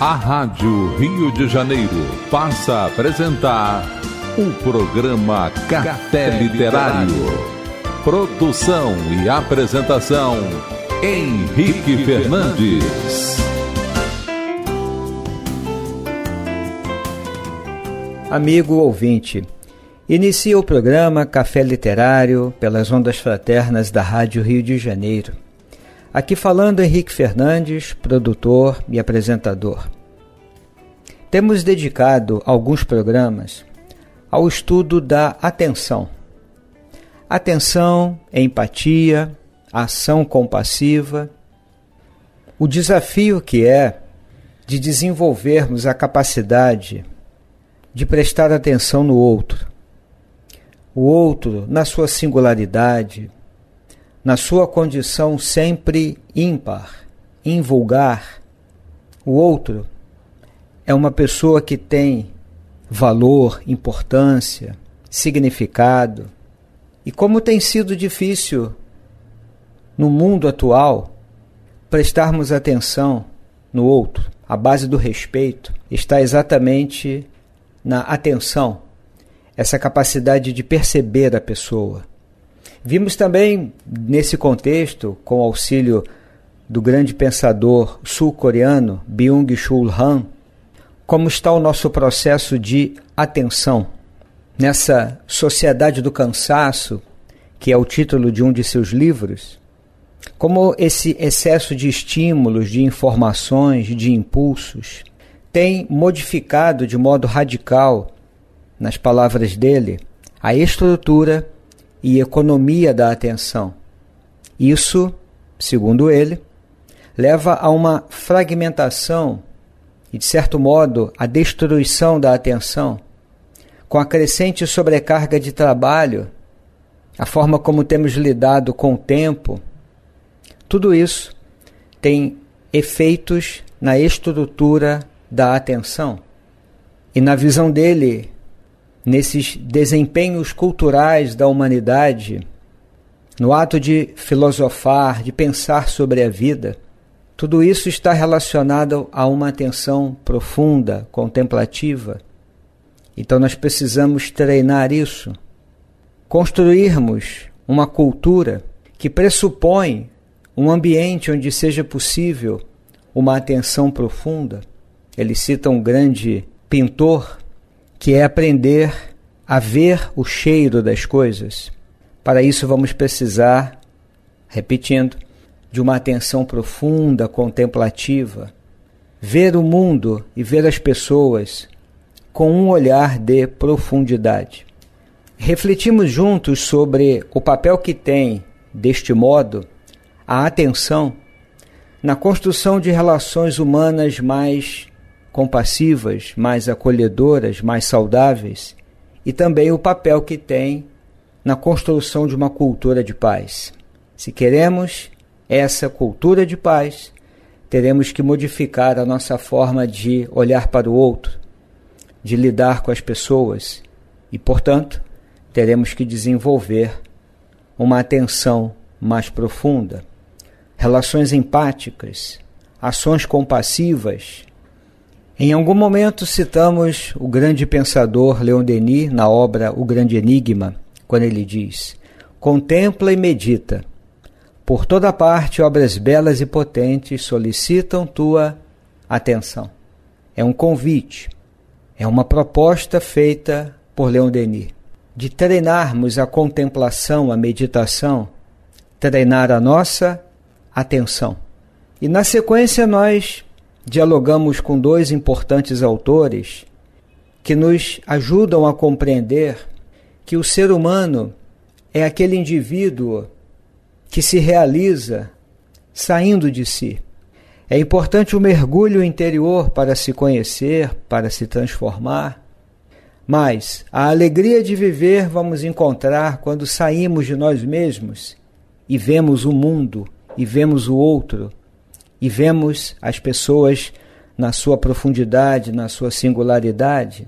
A Rádio Rio de Janeiro passa a apresentar o programa Café Literário. Produção e apresentação Henrique Fernandes. Amigo ouvinte, inicia o programa Café Literário pelas ondas fraternas da Rádio Rio de Janeiro. Aqui falando Henrique Fernandes, produtor e apresentador. Temos dedicado alguns programas ao estudo da atenção. Atenção, empatia, ação compassiva. O desafio que é de desenvolvermos a capacidade de prestar atenção no outro. O outro na sua singularidade, na sua condição sempre ímpar, invulgar, o outro é uma pessoa que tem valor, importância, significado. E como tem sido difícil no mundo atual prestarmos atenção no outro. A base do respeito está exatamente na atenção, essa capacidade de perceber a pessoa, Vimos também, nesse contexto, com auxílio do grande pensador sul-coreano Byung-Chul Han, como está o nosso processo de atenção nessa sociedade do cansaço, que é o título de um de seus livros. Como esse excesso de estímulos, de informações, de impulsos tem modificado de modo radical, nas palavras dele, a estrutura e economia da atenção. Isso, segundo ele, leva a uma fragmentação e, de certo modo, a destruição da atenção, com a crescente sobrecarga de trabalho, a forma como temos lidado com o tempo, tudo isso tem efeitos na estrutura da atenção. E na visão dele, nesses desempenhos culturais da humanidade, no ato de filosofar, de pensar sobre a vida, tudo isso está relacionado a uma atenção profunda, contemplativa. Então nós precisamos treinar isso, construirmos uma cultura que pressupõe um ambiente onde seja possível uma atenção profunda. Ele cita um grande pintor que é aprender a ver o cheiro das coisas. Para isso, vamos precisar, repetindo, de uma atenção profunda, contemplativa, ver o mundo e ver as pessoas com um olhar de profundidade. Refletimos juntos sobre o papel que tem, deste modo, a atenção na construção de relações humanas mais compassivas, mais acolhedoras, mais saudáveis, e também o papel que tem na construção de uma cultura de paz. Se queremos essa cultura de paz, teremos que modificar a nossa forma de olhar para o outro, de lidar com as pessoas e, portanto, teremos que desenvolver uma atenção mais profunda, relações empáticas, ações compassivas em algum momento citamos o grande pensador Leon Denis na obra O Grande Enigma, quando ele diz: Contempla e medita. Por toda parte, obras belas e potentes solicitam tua atenção. É um convite, é uma proposta feita por Leon Denis de treinarmos a contemplação, a meditação, treinar a nossa atenção. E na sequência nós dialogamos com dois importantes autores que nos ajudam a compreender que o ser humano é aquele indivíduo que se realiza saindo de si. É importante o mergulho interior para se conhecer, para se transformar. Mas a alegria de viver vamos encontrar quando saímos de nós mesmos e vemos o mundo e vemos o outro e vemos as pessoas na sua profundidade, na sua singularidade,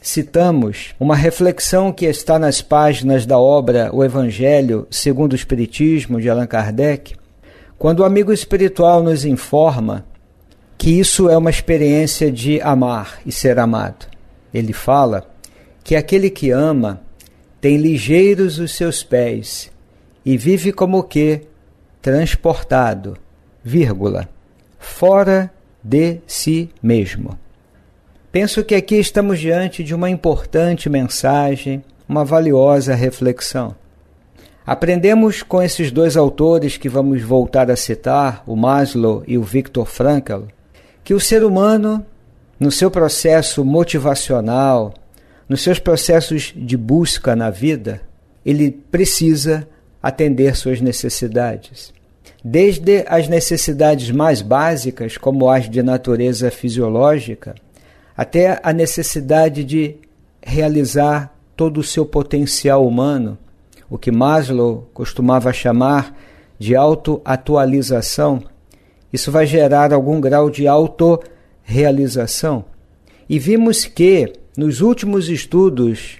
citamos uma reflexão que está nas páginas da obra O Evangelho segundo o Espiritismo de Allan Kardec, quando o amigo espiritual nos informa que isso é uma experiência de amar e ser amado. Ele fala que aquele que ama tem ligeiros os seus pés e vive como que transportado vírgula, fora de si mesmo. Penso que aqui estamos diante de uma importante mensagem, uma valiosa reflexão. Aprendemos com esses dois autores que vamos voltar a citar, o Maslow e o Viktor Frankl, que o ser humano, no seu processo motivacional, nos seus processos de busca na vida, ele precisa atender suas necessidades desde as necessidades mais básicas, como as de natureza fisiológica, até a necessidade de realizar todo o seu potencial humano, o que Maslow costumava chamar de autoatualização. Isso vai gerar algum grau de autorrealização. E vimos que, nos últimos estudos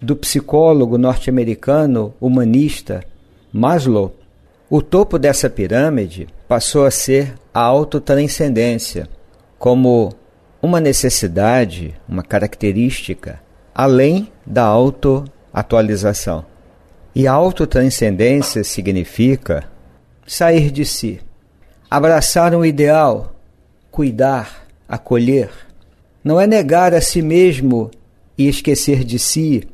do psicólogo norte-americano humanista Maslow, o topo dessa pirâmide passou a ser a autotranscendência, como uma necessidade, uma característica, além da autoatualização. E autotranscendência significa sair de si, abraçar um ideal, cuidar, acolher. Não é negar a si mesmo e esquecer de si,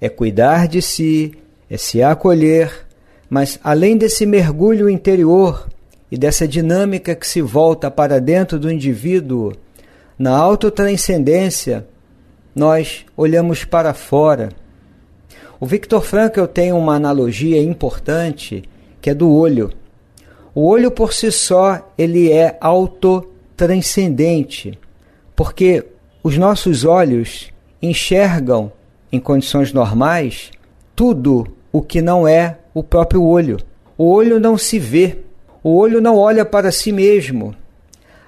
é cuidar de si, é se acolher mas além desse mergulho interior e dessa dinâmica que se volta para dentro do indivíduo, na autotranscendência, nós olhamos para fora. O Victor Frankl tem uma analogia importante, que é do olho. O olho por si só, ele é autotranscendente, porque os nossos olhos enxergam em condições normais tudo o que não é o próprio olho. O olho não se vê, o olho não olha para si mesmo.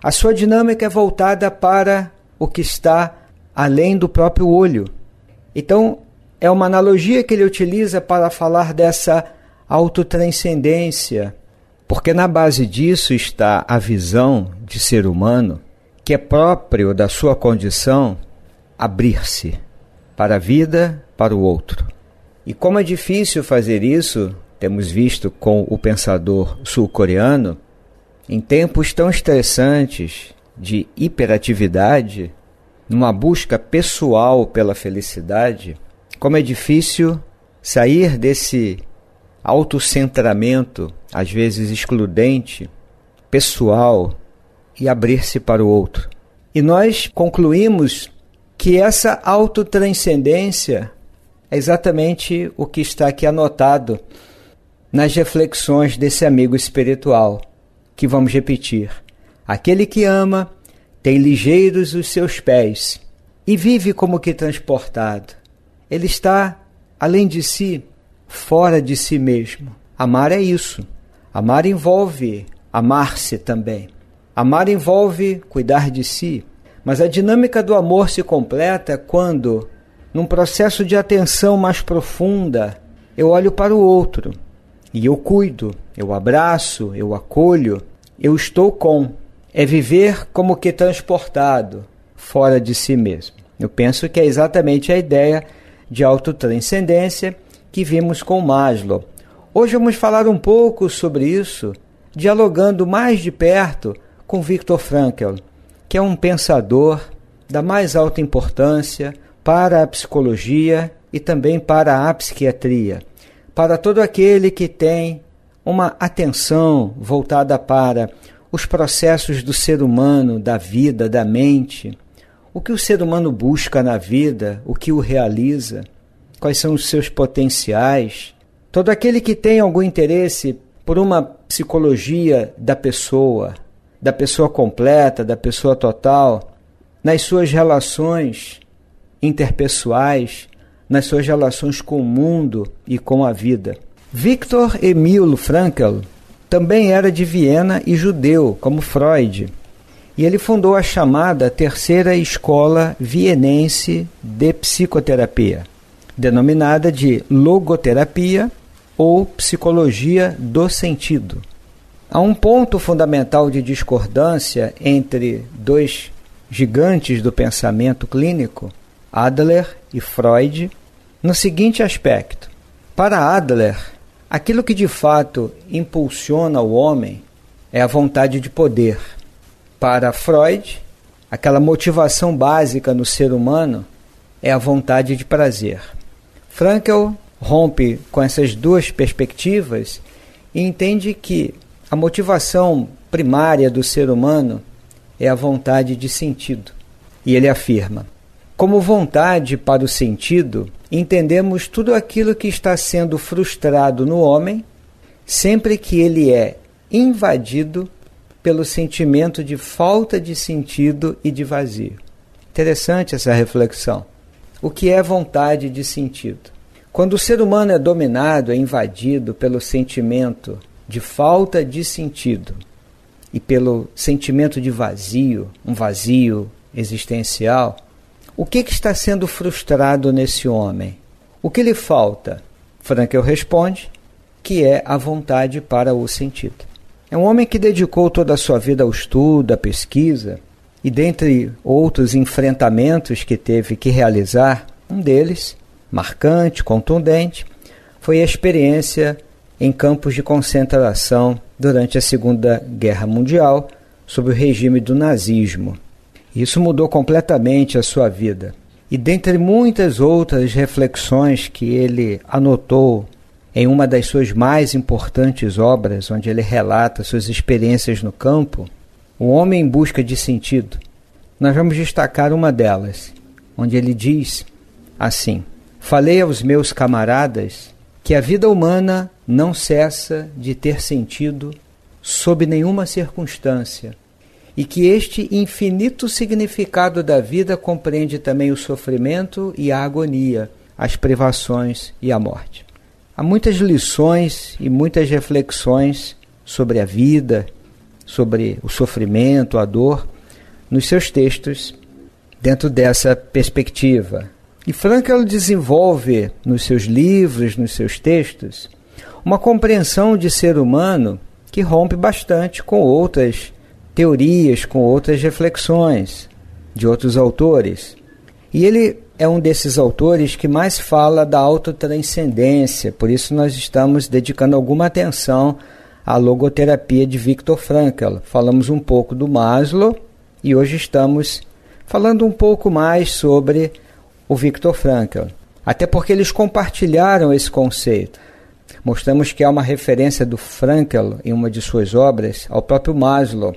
A sua dinâmica é voltada para o que está além do próprio olho. Então, é uma analogia que ele utiliza para falar dessa autotranscendência, porque na base disso está a visão de ser humano, que é próprio da sua condição abrir-se para a vida, para o outro. E como é difícil fazer isso, temos visto com o pensador sul-coreano, em tempos tão estressantes de hiperatividade, numa busca pessoal pela felicidade, como é difícil sair desse autocentramento, às vezes excludente, pessoal e abrir-se para o outro. E nós concluímos que essa autotranscendência é exatamente o que está aqui anotado nas reflexões desse amigo espiritual, que vamos repetir. Aquele que ama tem ligeiros os seus pés e vive como que transportado. Ele está além de si, fora de si mesmo. Amar é isso. Amar envolve amar-se também. Amar envolve cuidar de si. Mas a dinâmica do amor se completa quando num processo de atenção mais profunda, eu olho para o outro e eu cuido, eu abraço, eu acolho, eu estou com. É viver como que transportado, fora de si mesmo. Eu penso que é exatamente a ideia de autotranscendência que vimos com Maslow. Hoje vamos falar um pouco sobre isso, dialogando mais de perto com Viktor Frankl, que é um pensador da mais alta importância, para a psicologia e também para a psiquiatria, para todo aquele que tem uma atenção voltada para os processos do ser humano, da vida, da mente, o que o ser humano busca na vida, o que o realiza, quais são os seus potenciais. Todo aquele que tem algum interesse por uma psicologia da pessoa, da pessoa completa, da pessoa total, nas suas relações interpessoais, nas suas relações com o mundo e com a vida. Victor Emil Frankl também era de Viena e judeu, como Freud, e ele fundou a chamada Terceira Escola Vienense de Psicoterapia, denominada de logoterapia ou psicologia do sentido. Há um ponto fundamental de discordância entre dois gigantes do pensamento clínico Adler e Freud, no seguinte aspecto: para Adler, aquilo que de fato impulsiona o homem é a vontade de poder. Para Freud, aquela motivação básica no ser humano é a vontade de prazer. Frankl rompe com essas duas perspectivas e entende que a motivação primária do ser humano é a vontade de sentido. E ele afirma: como vontade para o sentido, entendemos tudo aquilo que está sendo frustrado no homem sempre que ele é invadido pelo sentimento de falta de sentido e de vazio. Interessante essa reflexão. O que é vontade de sentido? Quando o ser humano é dominado, é invadido pelo sentimento de falta de sentido e pelo sentimento de vazio, um vazio existencial, o que, que está sendo frustrado nesse homem? O que lhe falta? Frankel responde que é a vontade para o sentido. É um homem que dedicou toda a sua vida ao estudo, à pesquisa, e dentre outros enfrentamentos que teve que realizar, um deles, marcante, contundente, foi a experiência em campos de concentração durante a Segunda Guerra Mundial, sob o regime do nazismo. Isso mudou completamente a sua vida. E dentre muitas outras reflexões que ele anotou em uma das suas mais importantes obras, onde ele relata suas experiências no campo, O Homem em Busca de Sentido, nós vamos destacar uma delas, onde ele diz assim: Falei aos meus camaradas que a vida humana não cessa de ter sentido sob nenhuma circunstância, e que este infinito significado da vida compreende também o sofrimento e a agonia, as privações e a morte. Há muitas lições e muitas reflexões sobre a vida, sobre o sofrimento, a dor, nos seus textos, dentro dessa perspectiva. E Frankl desenvolve nos seus livros, nos seus textos, uma compreensão de ser humano que rompe bastante com outras teorias com outras reflexões de outros autores. E ele é um desses autores que mais fala da autotranscendência, por isso nós estamos dedicando alguma atenção à logoterapia de Viktor Frankl. Falamos um pouco do Maslow e hoje estamos falando um pouco mais sobre o Viktor Frankl. Até porque eles compartilharam esse conceito. Mostramos que há uma referência do Frankl em uma de suas obras ao próprio Maslow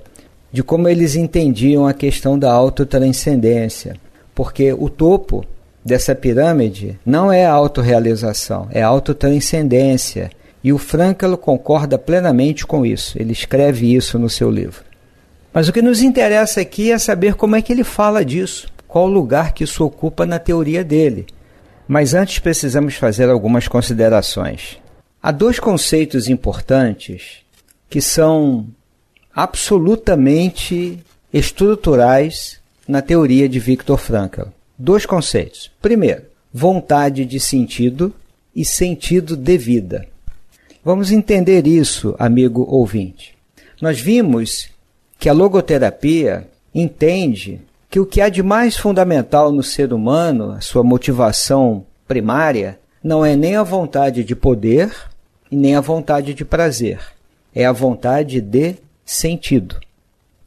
de como eles entendiam a questão da autotranscendência. Porque o topo dessa pirâmide não é autorrealização, é autotranscendência. E o Frankl concorda plenamente com isso. Ele escreve isso no seu livro. Mas o que nos interessa aqui é saber como é que ele fala disso, qual lugar que isso ocupa na teoria dele. Mas antes precisamos fazer algumas considerações. Há dois conceitos importantes que são absolutamente estruturais na teoria de Viktor Frankl. Dois conceitos. Primeiro, vontade de sentido e sentido de vida. Vamos entender isso, amigo ouvinte. Nós vimos que a logoterapia entende que o que há de mais fundamental no ser humano, a sua motivação primária, não é nem a vontade de poder e nem a vontade de prazer, é a vontade de sentido,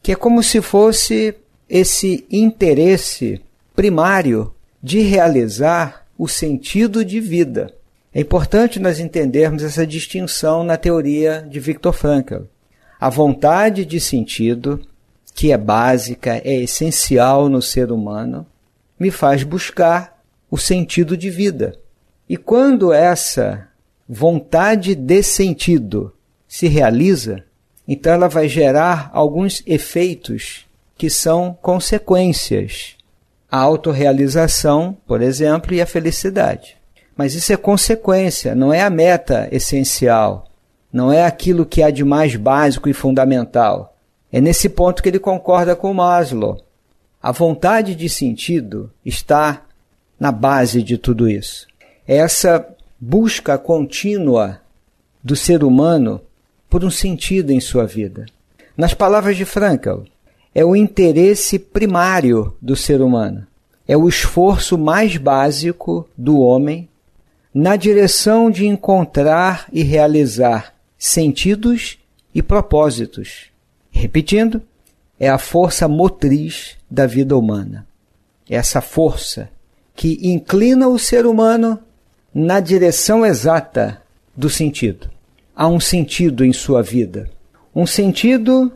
que é como se fosse esse interesse primário de realizar o sentido de vida. É importante nós entendermos essa distinção na teoria de Viktor Frankl. A vontade de sentido, que é básica, é essencial no ser humano, me faz buscar o sentido de vida. E quando essa vontade de sentido se realiza, então ela vai gerar alguns efeitos que são consequências. A autorrealização, por exemplo, e a felicidade. Mas isso é consequência, não é a meta essencial, não é aquilo que há de mais básico e fundamental. É nesse ponto que ele concorda com Maslow. A vontade de sentido está na base de tudo isso. É essa busca contínua do ser humano por um sentido em sua vida. Nas palavras de Frankl, é o interesse primário do ser humano, é o esforço mais básico do homem na direção de encontrar e realizar sentidos e propósitos. Repetindo, é a força motriz da vida humana. É essa força que inclina o ser humano na direção exata do sentido há um sentido em sua vida. Um sentido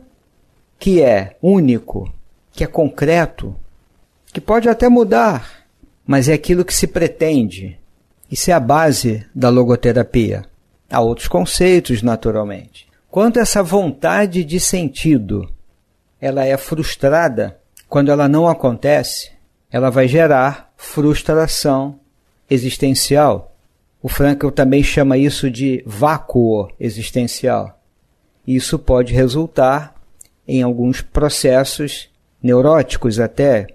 que é único, que é concreto, que pode até mudar, mas é aquilo que se pretende. Isso é a base da logoterapia. Há outros conceitos, naturalmente. Quando essa vontade de sentido ela é frustrada, quando ela não acontece, ela vai gerar frustração existencial o Frankl também chama isso de vácuo existencial. Isso pode resultar em alguns processos neuróticos até,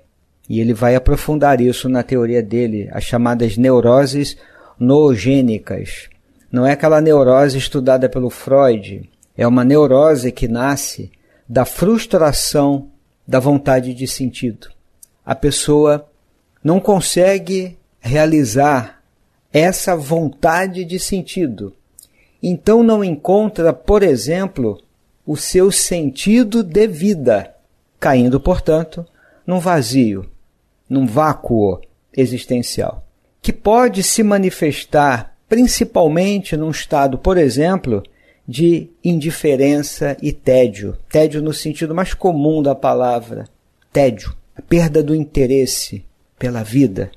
e ele vai aprofundar isso na teoria dele, as chamadas neuroses noogênicas. Não é aquela neurose estudada pelo Freud, é uma neurose que nasce da frustração da vontade de sentido. A pessoa não consegue realizar essa vontade de sentido. Então não encontra, por exemplo, o seu sentido de vida, caindo, portanto, num vazio, num vácuo existencial, que pode se manifestar principalmente num estado, por exemplo, de indiferença e tédio. Tédio no sentido mais comum da palavra, tédio, a perda do interesse pela vida,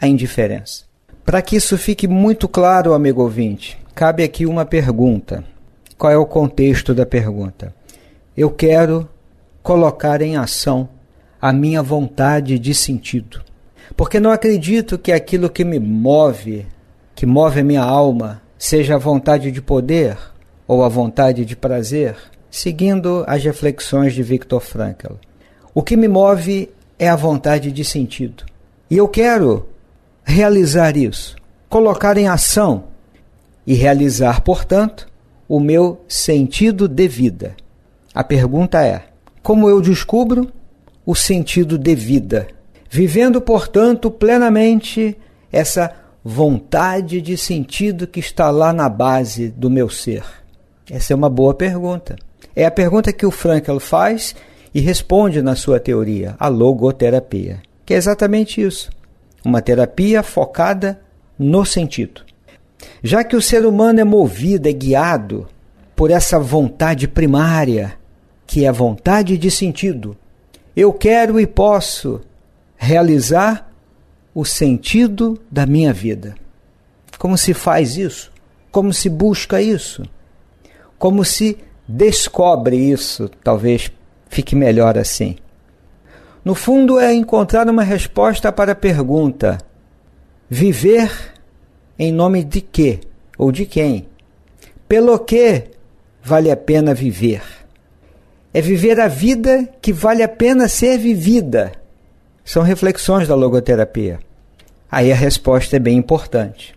a indiferença. Para que isso fique muito claro, amigo ouvinte, cabe aqui uma pergunta. Qual é o contexto da pergunta? Eu quero colocar em ação a minha vontade de sentido. Porque não acredito que aquilo que me move, que move a minha alma, seja a vontade de poder ou a vontade de prazer, seguindo as reflexões de Viktor Frankl. O que me move é a vontade de sentido. E eu quero realizar isso, colocar em ação e realizar, portanto, o meu sentido de vida. A pergunta é: como eu descubro o sentido de vida? Vivendo, portanto, plenamente essa vontade de sentido que está lá na base do meu ser? Essa é uma boa pergunta. É a pergunta que o Frankl faz e responde na sua teoria, a logoterapia, que é exatamente isso uma terapia focada no sentido. Já que o ser humano é movido, é guiado por essa vontade primária, que é a vontade de sentido, eu quero e posso realizar o sentido da minha vida. Como se faz isso? Como se busca isso? Como se descobre isso? Talvez fique melhor assim. No fundo, é encontrar uma resposta para a pergunta: viver em nome de quê ou de quem? Pelo que vale a pena viver? É viver a vida que vale a pena ser vivida. São reflexões da logoterapia. Aí a resposta é bem importante.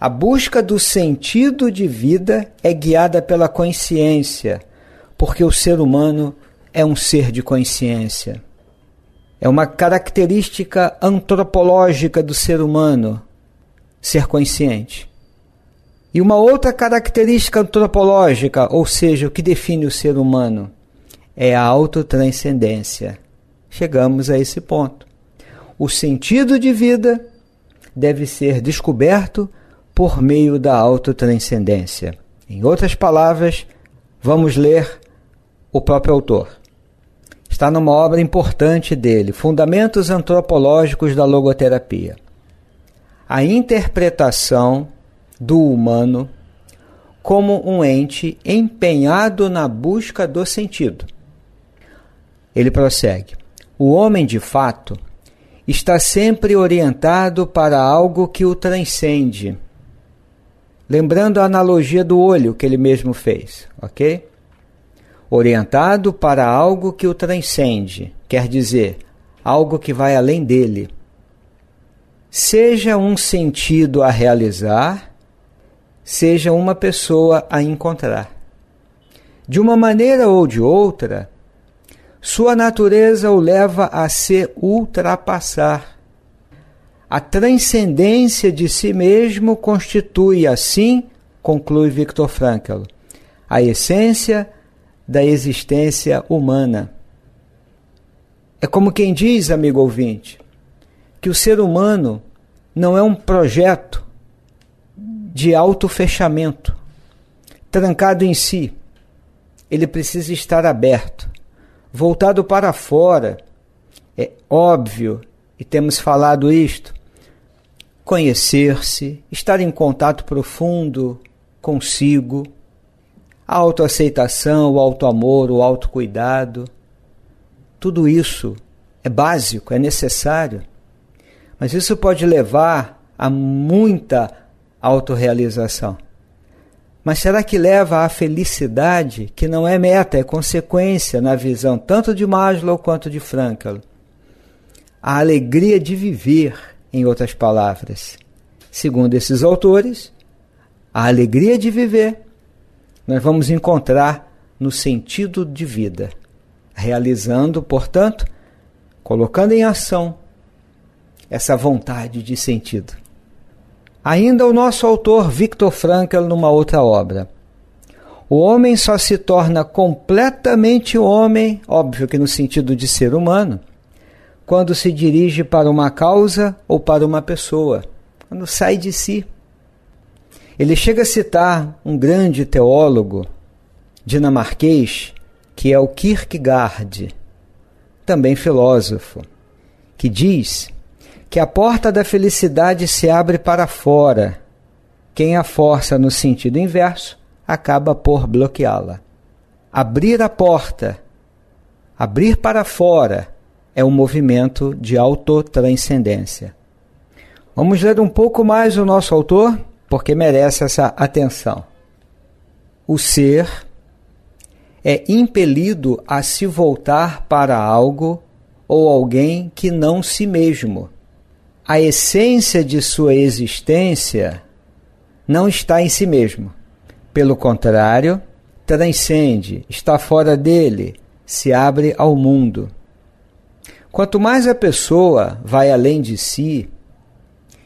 A busca do sentido de vida é guiada pela consciência, porque o ser humano é um ser de consciência. É uma característica antropológica do ser humano ser consciente. E uma outra característica antropológica, ou seja, o que define o ser humano, é a autotranscendência. Chegamos a esse ponto. O sentido de vida deve ser descoberto por meio da autotranscendência. Em outras palavras, vamos ler o próprio autor está numa obra importante dele, Fundamentos Antropológicos da Logoterapia. A interpretação do humano como um ente empenhado na busca do sentido. Ele prossegue: O homem de fato está sempre orientado para algo que o transcende. Lembrando a analogia do olho que ele mesmo fez, ok? orientado para algo que o transcende, quer dizer, algo que vai além dele. Seja um sentido a realizar, seja uma pessoa a encontrar. De uma maneira ou de outra, sua natureza o leva a se ultrapassar. A transcendência de si mesmo constitui, assim, conclui Viktor Frankl, a essência da existência humana. É como quem diz, amigo ouvinte, que o ser humano não é um projeto de autofechamento, trancado em si. Ele precisa estar aberto, voltado para fora. É óbvio, e temos falado isto, conhecer-se, estar em contato profundo consigo, a autoaceitação, o autoamor, o autocuidado. Tudo isso é básico, é necessário. Mas isso pode levar a muita autorrealização. Mas será que leva à felicidade, que não é meta, é consequência na visão tanto de Maslow quanto de Frankl? A alegria de viver, em outras palavras. Segundo esses autores, a alegria de viver nós vamos encontrar no sentido de vida, realizando, portanto, colocando em ação essa vontade de sentido. Ainda o nosso autor Victor Frankl, numa outra obra. O homem só se torna completamente homem, óbvio que no sentido de ser humano, quando se dirige para uma causa ou para uma pessoa, quando sai de si, ele chega a citar um grande teólogo dinamarquês, que é o Kierkegaard, também filósofo, que diz que a porta da felicidade se abre para fora. Quem a força no sentido inverso acaba por bloqueá-la. Abrir a porta, abrir para fora, é um movimento de autotranscendência. Vamos ler um pouco mais o nosso autor? porque merece essa atenção. O ser é impelido a se voltar para algo ou alguém que não si mesmo. A essência de sua existência não está em si mesmo. Pelo contrário, transcende, está fora dele, se abre ao mundo. Quanto mais a pessoa vai além de si,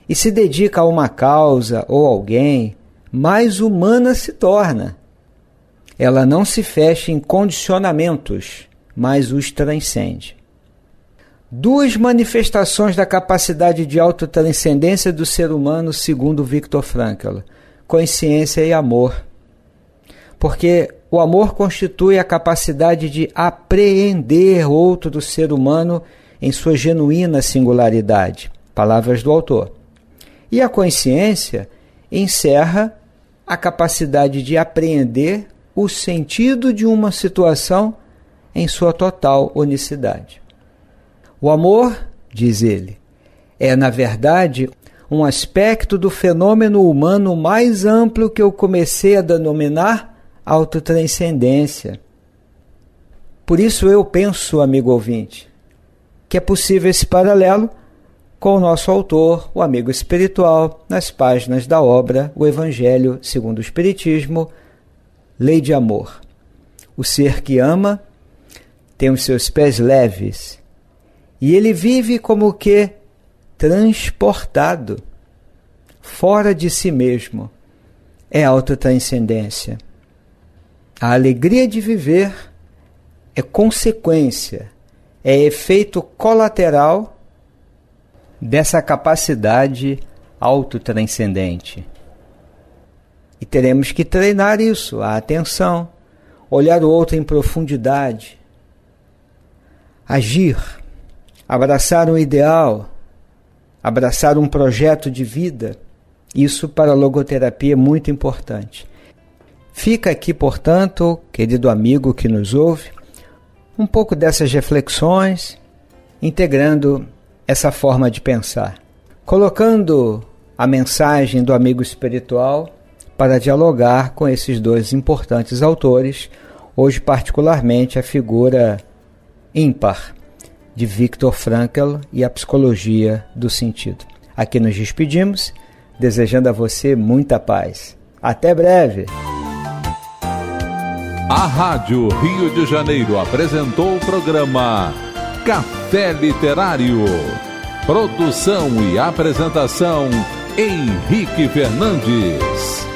e se dedica a uma causa ou alguém, mais humana se torna. Ela não se fecha em condicionamentos, mas os transcende. Duas manifestações da capacidade de autotranscendência do ser humano, segundo Viktor Frankl: consciência e amor. Porque o amor constitui a capacidade de apreender outro do ser humano em sua genuína singularidade. Palavras do autor. E a consciência encerra a capacidade de apreender o sentido de uma situação em sua total unicidade. O amor, diz ele, é, na verdade, um aspecto do fenômeno humano mais amplo que eu comecei a denominar autotranscendência. Por isso eu penso, amigo ouvinte, que é possível esse paralelo com o nosso autor, o amigo espiritual, nas páginas da obra O Evangelho segundo o Espiritismo, Lei de Amor. O ser que ama tem os seus pés leves e ele vive como que transportado, fora de si mesmo. É autotranscendência. A alegria de viver é consequência, é efeito colateral dessa capacidade autotranscendente. E teremos que treinar isso, a atenção, olhar o outro em profundidade, agir, abraçar um ideal, abraçar um projeto de vida. Isso para a logoterapia é muito importante. Fica aqui, portanto, querido amigo que nos ouve, um pouco dessas reflexões, integrando essa forma de pensar, colocando a mensagem do amigo espiritual para dialogar com esses dois importantes autores, hoje particularmente a figura ímpar de Viktor Frankl e a psicologia do sentido. Aqui nos despedimos, desejando a você muita paz. Até breve! A Rádio Rio de Janeiro apresentou o programa Café Literário. Produção e apresentação Henrique Fernandes.